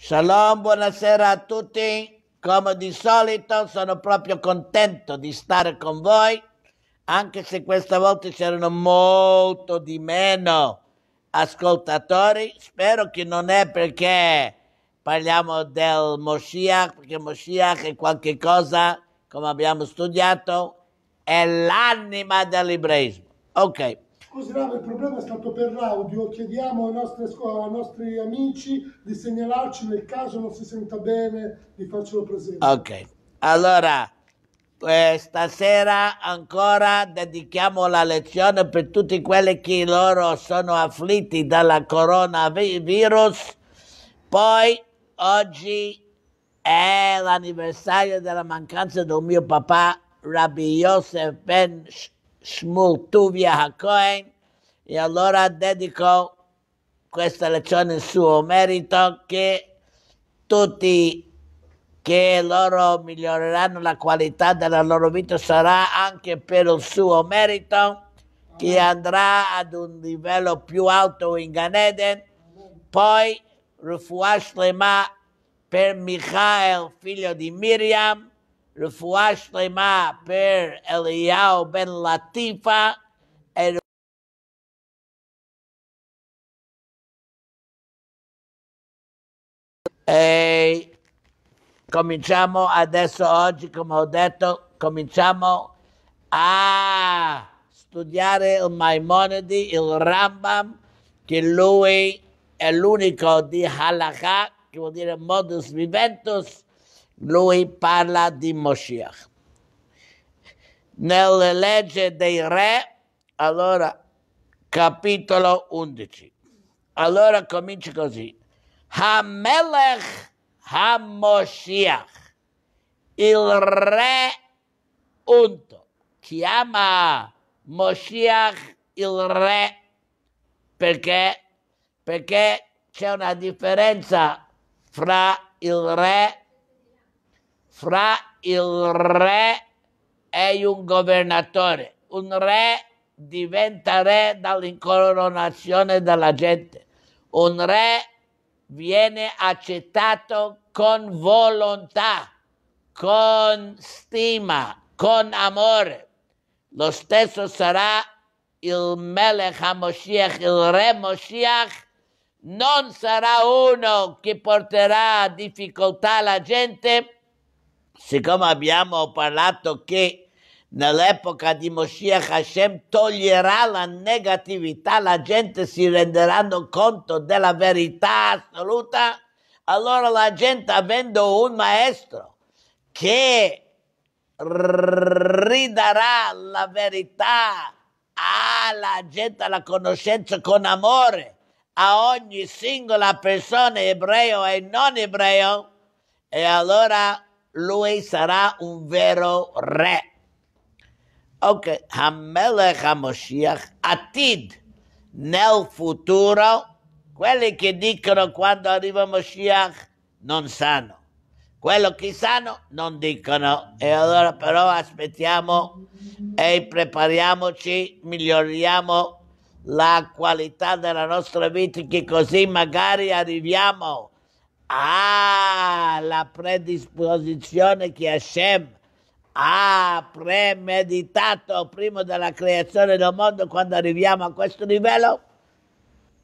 Shalom, buonasera a tutti. Come di solito sono proprio contento di stare con voi, anche se questa volta c'erano molto di meno ascoltatori. Spero che non è perché parliamo del Moshiach, perché Moshiach è qualcosa, come abbiamo studiato, è l'anima dell'ebraismo. Ok. Scusi il problema è stato per l'audio. Chiediamo ai nostri, ai nostri amici di segnalarci nel caso non si senta bene, vi faccio presente. Ok, allora questa eh, sera ancora dedichiamo la lezione per tutti quelli che loro sono afflitti dalla coronavirus. Poi oggi è l'anniversario della mancanza del mio papà Rabbi Yosef Ben Sh- Shmuel Tuvia HaKohen e allora dedico questa lezione in suo merito che tutti che loro miglioreranno la qualità della loro vita sarà anche per il suo merito che andrà ad un livello più alto in Ganeden poi Rufuash Lema per Michael figlio di Miriam Refuah Shlema per Eliyahu ben Latifa e cominciamo adesso oggi, come ho detto, cominciamo a studiare il Maimonidi, il Rambam, che lui è l'unico di Halakha, che vuol dire modus viventus, lui parla di Moshiach. Nelle leggi dei re, allora, capitolo 11. Allora comincia così. Hamelech HaMoshiach, il re unto, chiama Moshiach il re perché, perché c'è una differenza fra il re fra il re e un governatore. Un re diventa re dall'incoronazione della gente. Un re viene accettato con volontà, con stima, con amore. Lo stesso sarà il Melech HaMoshiach, il re Moshiach, non sarà uno che porterà a difficoltà la gente, siccome abbiamo parlato che nell'epoca di Moshiach Hashem toglierà la negatività, la gente si renderà conto della verità assoluta, allora la gente avendo un maestro che ridarà la verità alla gente, alla conoscenza con amore a ogni singola persona, ebreo e non ebreo, e allora lui sarà un vero re. Ok, Hamelech HaMoshiach Atid, nel futuro, quelli che dicono quando arriva Moshiach non sanno. Quello che sanno non dicono. E allora però aspettiamo e prepariamoci, miglioriamo la qualità della nostra vita che così magari arriviamo Ah, la predisposizione che Hashem ha premeditato prima della creazione del mondo quando arriviamo a questo livello.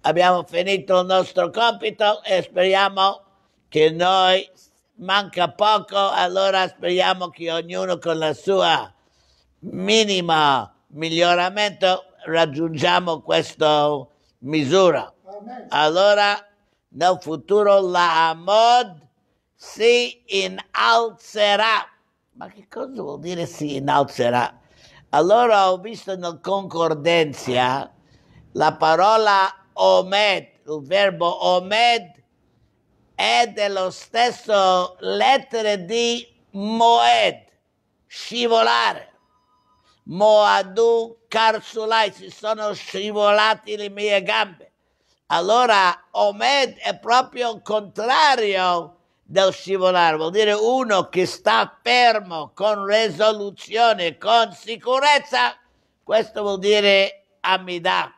Abbiamo finito il nostro compito e speriamo che noi manca poco, allora speriamo che ognuno con la sua minima miglioramento raggiungiamo questa misura. Allora nel futuro la Amod si inalzerà. Ma che cosa vuol dire si inalzerà? Allora ho visto nel concordenza la parola omed, il verbo omed è dello stesso lettere di moed, scivolare. Moadu Karzulai, si sono scivolati le mie gambe. Allora Omed è proprio il contrario del scivolare, vuol dire uno che sta fermo con risoluzione, con sicurezza. Questo vuol dire Amidà.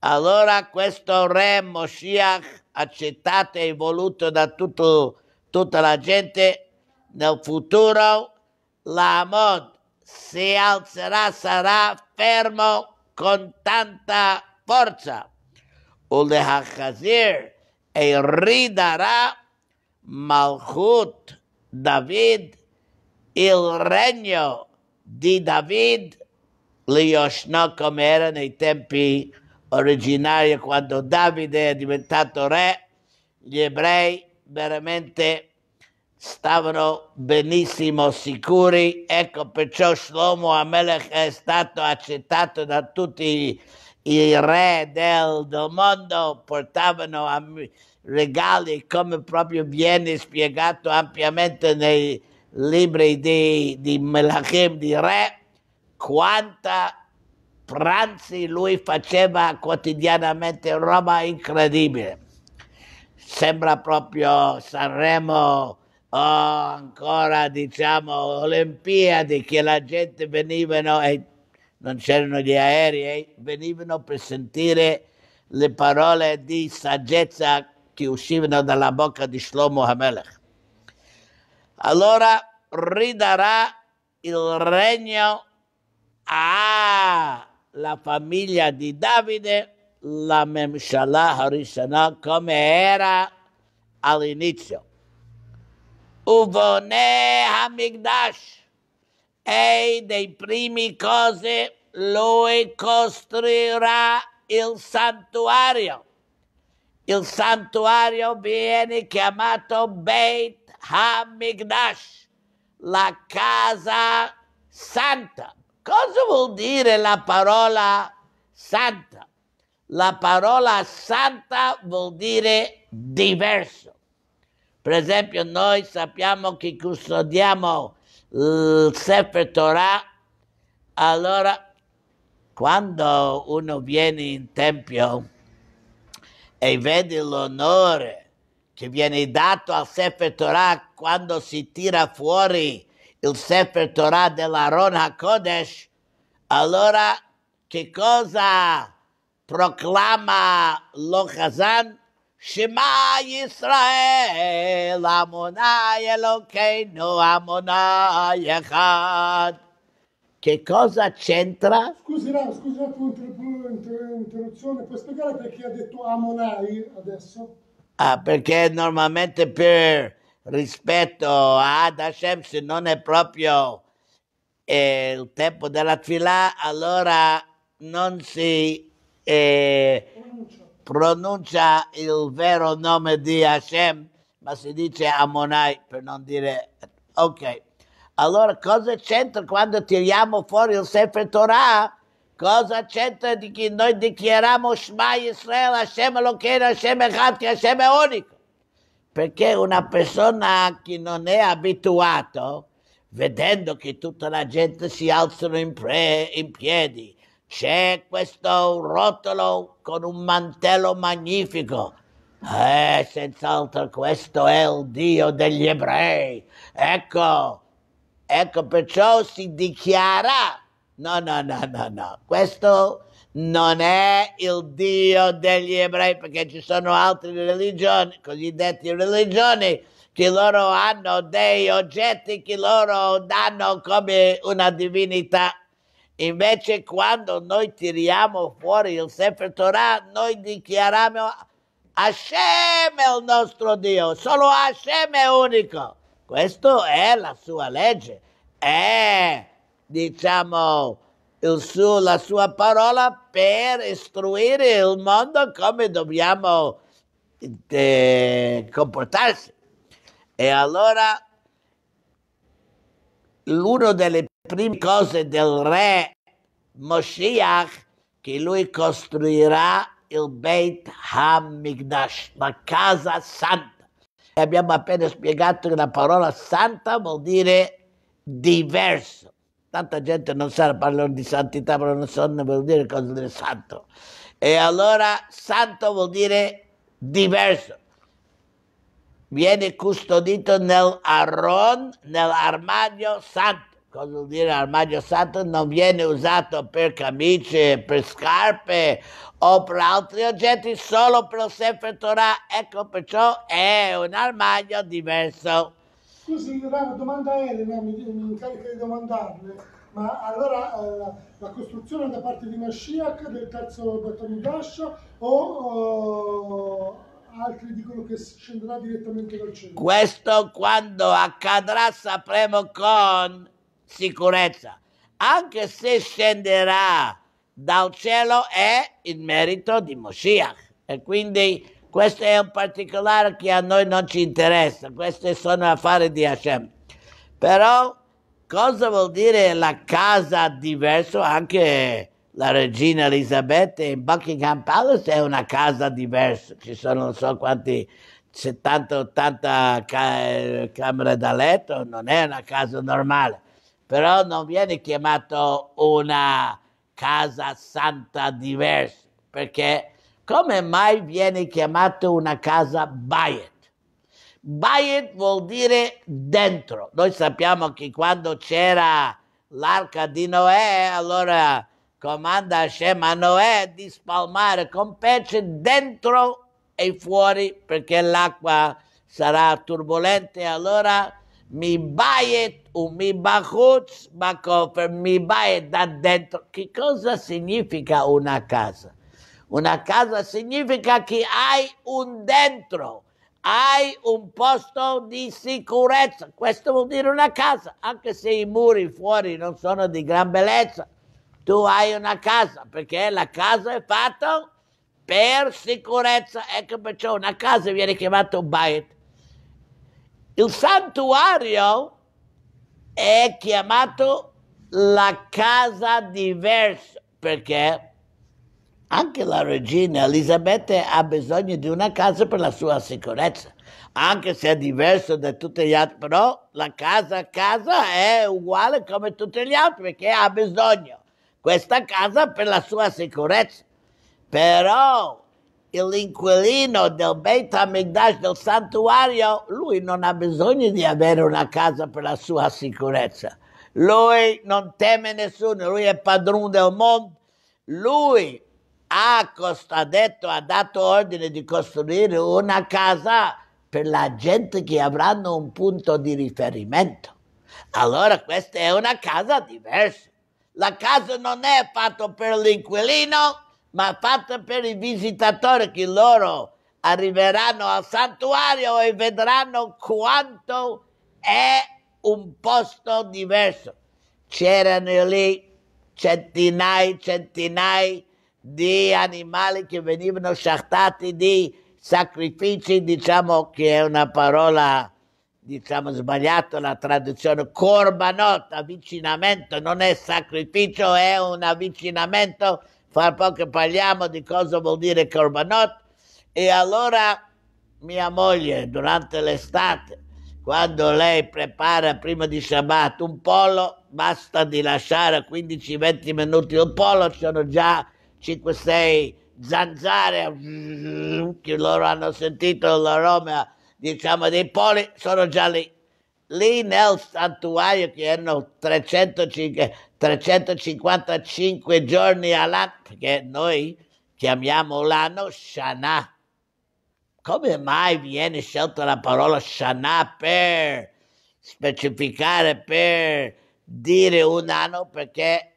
Allora questo re Moshiach, accettato e voluto da tutto, tutta la gente, nel futuro l'Amod si alzerà, sarà fermo con tanta forza. ולהחזיר, הריד הרע מלכות דוד אל רניו די דוד ליושנו come era nei tempi originari quando Davide è diventato re, gli ebrei veramente stavano benissimo sicuri, ecco perciò Shlomo Amelech è stato accettato da tutti i i re del, del mondo portavano regali come proprio viene spiegato ampiamente nei libri di, di Melachim di Re, quanta pranzi lui faceva quotidianamente, roba incredibile. Sembra proprio Sanremo o ancora diciamo Olimpiadi che la gente veniva e non c'erano gli aerei, eh? venivano per sentire le parole di saggezza che uscivano dalla bocca di Shlomo Hamelech. Allora ridarà il regno alla famiglia di Davide, la Memshalah Harishana, come era all'inizio. Uvone Hamigdash e dei primi cose lui costruirà il santuario. Il santuario viene chiamato Beit Hamigdash, la casa santa. Cosa vuol dire la parola santa? La parola santa vuol dire diverso. Per esempio, noi sappiamo che custodiamo il Sefer Torah, allora quando uno viene in tempio e vede l'onore che viene dato al Sefer Torah quando si tira fuori il Sefer Torah dell'Aron HaKodesh, allora che cosa proclama lo Chazan? Shema Yisrael, Amonai Elokeinu, Amonai Echad. Che cosa c'entra? Scusi, no, scusi la tua interruzione, puoi spiegare perché ha detto Amonai adesso? Ah, perché normalmente per rispetto ad Hashem, se non è proprio eh, il tempo della fila, allora non si... Eh, pronuncia il vero nome di Hashem, ma si dice Ammonai per non dire... Ok, allora cosa c'entra quando tiriamo fuori il Sefer Torah? Cosa c'entra di chi noi dichiariamo Shema Israel, Hashem Elokeinu, Hashem Echad, Hashem Eonico? Perché una persona che non è abituata, vedendo che tutta la gente si alzano in, pre, in piedi c'è questo rotolo con un mantello magnifico. Eh, senz'altro questo è il Dio degli ebrei. Ecco, ecco, perciò si dichiara, no, no, no, no, no, questo non è il Dio degli ebrei perché ci sono altre religioni, cosiddette religioni, che loro hanno dei oggetti che loro danno come una divinità Invece quando noi tiriamo fuori il Sefer Torah, noi dichiariamo Hashem è il nostro Dio, solo Hashem è unico. Questa è la sua legge, è, diciamo, suo, la sua parola per istruire il mondo come dobbiamo eh, comportarsi. E allora l'una delle prime cose del re Moshiach che lui costruirà il Beit HaMikdash, la casa santa. Abbiamo appena spiegato che la parola santa vuol dire diverso. Tanta gente non sa, parlare di santità, però non sanno vuol dire cosa vuol dire santo. E allora santo vuol dire diverso viene custodito nel arron, nell'armadio santo. Cosa vuol dire armadio santo? Non viene usato per camicie, per scarpe o per altri oggetti, solo per il Sefer Torah. Ecco perciò è un armadio diverso. Scusi, la domanda è, mi, mi incarica di domandarle, ma allora eh, la costruzione da parte di Mashiach del terzo Batonidash o... o altri dicono che scenderà direttamente dal cielo. Questo quando accadrà sapremo con sicurezza, anche se scenderà dal cielo è il merito di Moshiach. E quindi questo è un particolare che a noi non ci interessa, questi sono affari di Hashem. Però cosa vuol dire la casa diversa anche la regina Elisabetta in Buckingham Palace è una casa diversa, ci sono non so quanti 70-80 ca- eh, camere da letto, non è una casa normale, però non viene chiamato una casa santa diversa, perché come mai viene chiamato una casa Bayet? Bayet vuol dire dentro, noi sappiamo che quando c'era l'arca di Noè, allora comanda Hashem a Noè di spalmare con pece dentro e fuori perché l'acqua sarà turbolenta allora mi baiet o mi bachutz bakofer, mi baiet da dentro. Che cosa significa una casa? Una casa significa che hai un dentro, hai un posto di sicurezza. Questo vuol dire una casa, anche se i muri fuori non sono di gran bellezza, tu hai una casa, perché la casa è fatta per sicurezza, ecco perciò una casa viene chiamata un bait. Il santuario è chiamato la casa diversa, perché anche la regina Elisabetta ha bisogno di una casa per la sua sicurezza, anche se è diversa da tutti gli altri, però la casa a casa è uguale come tutti gli altri perché ha bisogno questa casa per la sua sicurezza. Però l'inquilino del Beit HaMikdash, del santuario, lui non ha bisogno di avere una casa per la sua sicurezza. Lui non teme nessuno, lui è padrone del mondo. Lui ha, ha, detto, ha dato ordine di costruire una casa per la gente che avranno un punto di riferimento. Allora questa è una casa diversa la casa non è fatta per l'inquilino, ma fatta per i visitatori che loro arriveranno al santuario e vedranno quanto è un posto diverso. C'erano lì centinaia e centinaia di animali che venivano sciattati di sacrifici, diciamo che è una parola diciamo sbagliato la traduzione, corbanot, avvicinamento, non è sacrificio, è un avvicinamento, fa poco parliamo di cosa vuol dire corbanot. E allora mia moglie durante l'estate, quando lei prepara prima di Shabbat un pollo, basta di lasciare 15-20 minuti il pollo, ci sono già 5-6 zanzare che loro hanno sentito l'aroma diciamo, dei poli sono già lì. Lì nel santuario che hanno 305, 355 giorni all'anno, che noi chiamiamo l'anno Shana. Come mai viene scelta la parola Shana per specificare, per dire un anno? Perché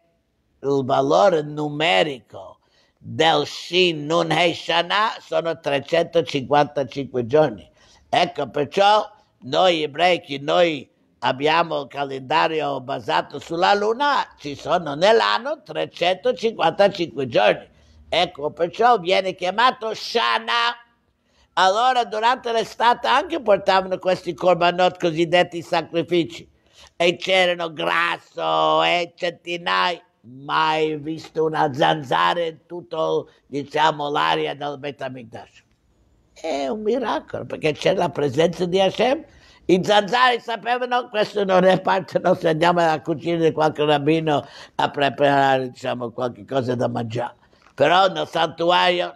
il valore numerico del Shin Nun Hei Shana sono 355 giorni. Ecco perciò noi ebrei che noi abbiamo il calendario basato sulla luna, ci sono nell'anno 355 giorni. Ecco perciò viene chiamato Shana. Allora durante l'estate anche portavano questi corbanot cosiddetti sacrifici e c'erano grasso e centinaia. Mai visto una zanzara in tutto, diciamo, l'area del Betamigdash è un miracolo perché c'è la presenza di Hashem. I zanzari sapevano che questo non è parte nostra, andiamo alla cucina di qualche rabbino a preparare diciamo, qualche cosa da mangiare. Però nel santuario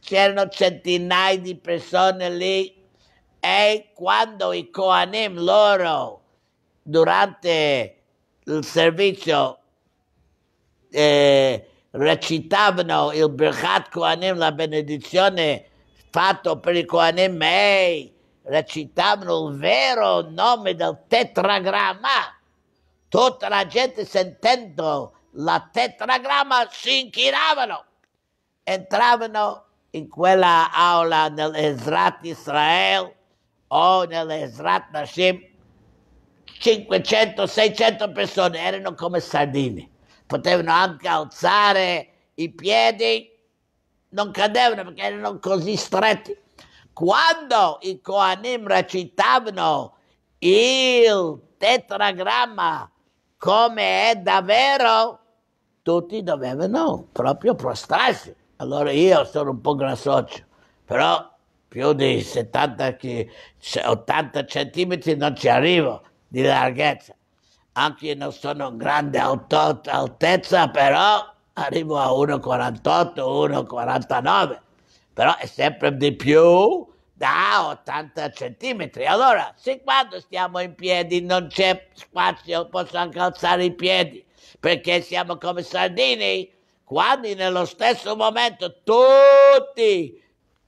c'erano centinaia di persone lì e quando i Koanim loro durante il servizio eh, recitavano il Birkat Koanim, la benedizione, fatto per i Coanemei, recitavano il vero nome del tetragramma. Tutta la gente sentendo la tetragramma si inchinavano. entravano in quella aula nell'Ezrat Israel o nell'Ezrat Nashim. 500, 600 persone erano come sardine, potevano anche alzare i piedi non cadevano perché erano così stretti. Quando i Koanim recitavano il tetragramma come è davvero, tutti dovevano proprio prostrarsi. Allora io sono un po' grassoccio, però più di 70, 80 centimetri non ci arrivo di larghezza. Anche io non sono un grande altezza, però arrivo a 1,48, 1,49, però è sempre di più da 80 centimetri. Allora, se quando stiamo in piedi non c'è spazio, posso anche alzare i piedi, perché siamo come sardini, quando nello stesso momento tutti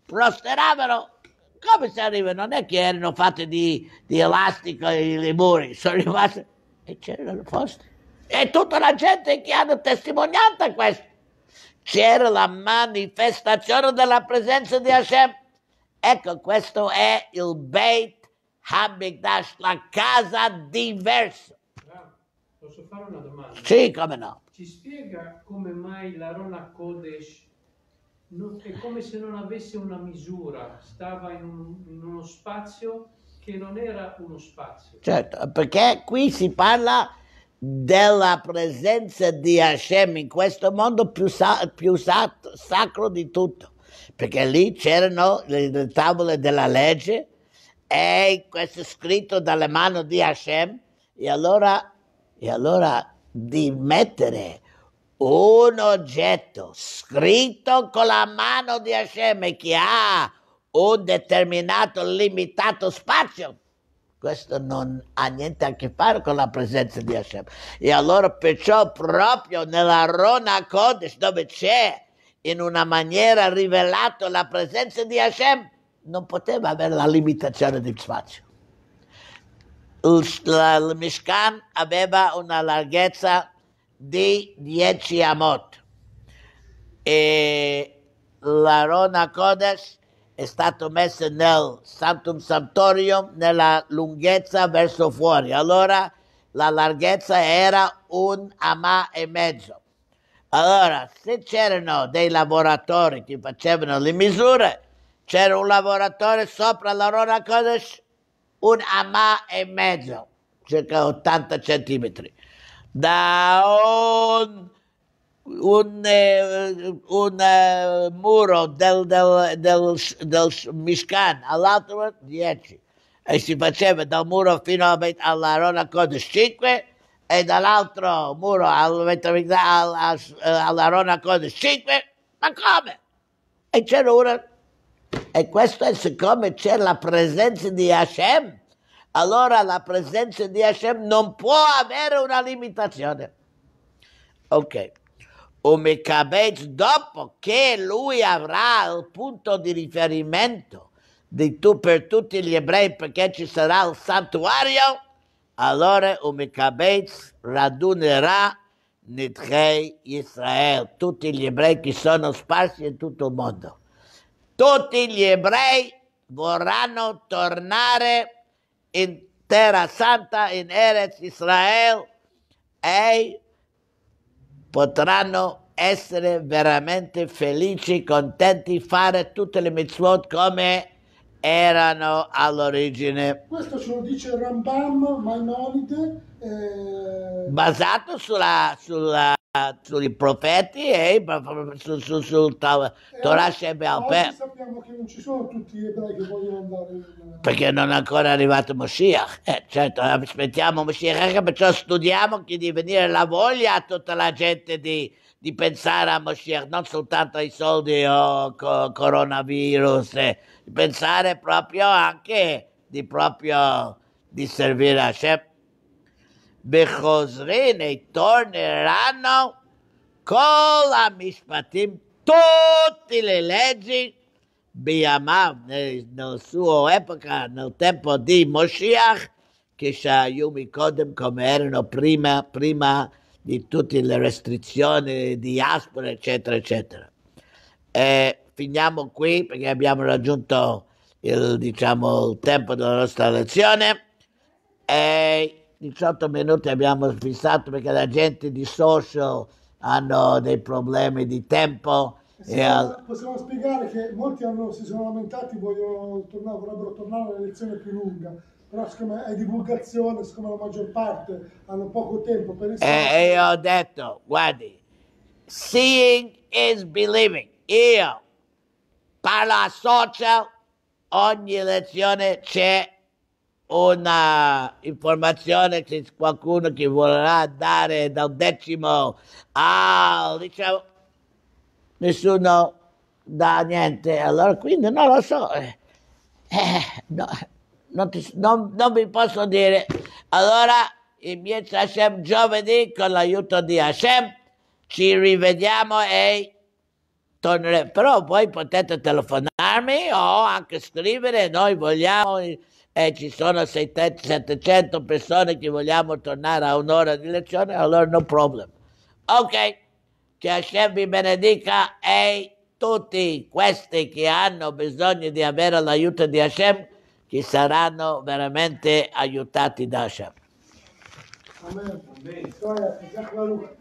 prosteravano, come si arriva? Non è che erano fatti di, di elastico i muri, sono rimasti e c'erano posti. E tutta la gente che hanno testimoniato questo. C'era la manifestazione della presenza di Hashem. Ecco, questo è il Beit Hamikdash, la casa diversa. Posso fare una domanda? Sì, come no. Ci spiega come mai la Rona Kodesh non, è come se non avesse una misura, stava in, un, in, uno spazio che non era uno spazio. Certo, perché qui si parla della presenza di Hashem in questo mondo più, sa- più sac- sacro di tutto, perché lì c'erano le, le tavole della legge e questo scritto dalle mani di Hashem e allora, e allora di mettere un oggetto scritto con la mano di Hashem che ha un determinato limitato spazio questo non ha niente a che fare con la presenza di Hashem. E allora perciò proprio nella Rona Kodesh dove c'è in una maniera rivelata la presenza di Hashem, non poteva avere la limitazione di spazio. Il, la, il Mishkan aveva una larghezza di 10 amot e la Rona Kodesh è stato messo nel Santum Sanctorium nella lunghezza verso fuori. Allora la larghezza era un amà e mezzo. Allora, se c'erano dei lavoratori che facevano le misure, c'era un lavoratore sopra la Rona Kodesh, un amà e mezzo, circa 80 centimetri. Da un un, eh, un eh, muro del, del, del, del Mishkan all'altro 10 e si faceva dal muro fino alla Rona Kodesh 5 e dall'altro muro al, al, alla Rona Kodesh 5 ma come? E c'era una e questo è siccome c'è la presenza di Hashem allora la presenza di Hashem non può avere una limitazione ok Omecabage dopo che lui avrà il punto di riferimento di tu per tutti gli ebrei perché ci sarà il santuario, allora Omecabage radunerà Nitrei Israel, tutti gli ebrei che sono sparsi in tutto il mondo. Tutti gli ebrei vorranno tornare in Terra Santa, in Eretz Israel. e potranno essere veramente felici, contenti, fare tutte le mitzvot come erano all'origine. Questo ce lo dice Rambam Maimonide. Eh... Basato sulla, sulla sui profeti e su, su, sul, sul eh, Torah sempre aperto. sappiamo che non ci sono tutti gli ebrei che vogliono andare. Perché non è ancora arrivato Moshiach. Eh, certo, eh, aspettiamo Moshiach, eh, anche perciò studiamo che di venire la voglia a tutta la gente di, di, pensare a Moshiach, non soltanto ai soldi o co- coronavirus, eh, pensare proprio anche di, proprio, di servire a Shep. וחוזרין torneranno con la Mishpatim tutte le leggi בימיו, nel suo epoca, nel tempo di Moshiach, che שהיו מקודם come erano prima, prima di tutte le restrizioni, di diaspora, eccetera, eccetera. E finiamo qui perché abbiamo raggiunto il, diciamo, il tempo della nostra lezione. E 18 minuti abbiamo fissato perché la gente di social hanno dei problemi di tempo. Possiamo, possiamo, spiegare che molti hanno, si sono lamentati, vogliono tornare, vorrebbero tornare lezione più lunga, però siccome è divulgazione, siccome la maggior parte hanno poco tempo per il E io ho detto, guardi, seeing is believing. Io parlo a social, ogni lezione c'è una informazione se qualcuno che vorrà dare dal decimo al diciamo nessuno dà niente allora quindi non lo so eh, eh no, non, ti, non, non, vi posso dire allora in miezza Hashem giovedì con l'aiuto di Hashem ci rivediamo e torneremo però voi potete telefonarmi o anche scrivere noi vogliamo e ci sono 700 persone che vogliamo tornare a un'ora di lezione, allora no problem. Ok, che Hashem vi benedica e tutti questi che hanno bisogno di avere l'aiuto di Hashem, che saranno veramente aiutati da Hashem. Amen. Amen.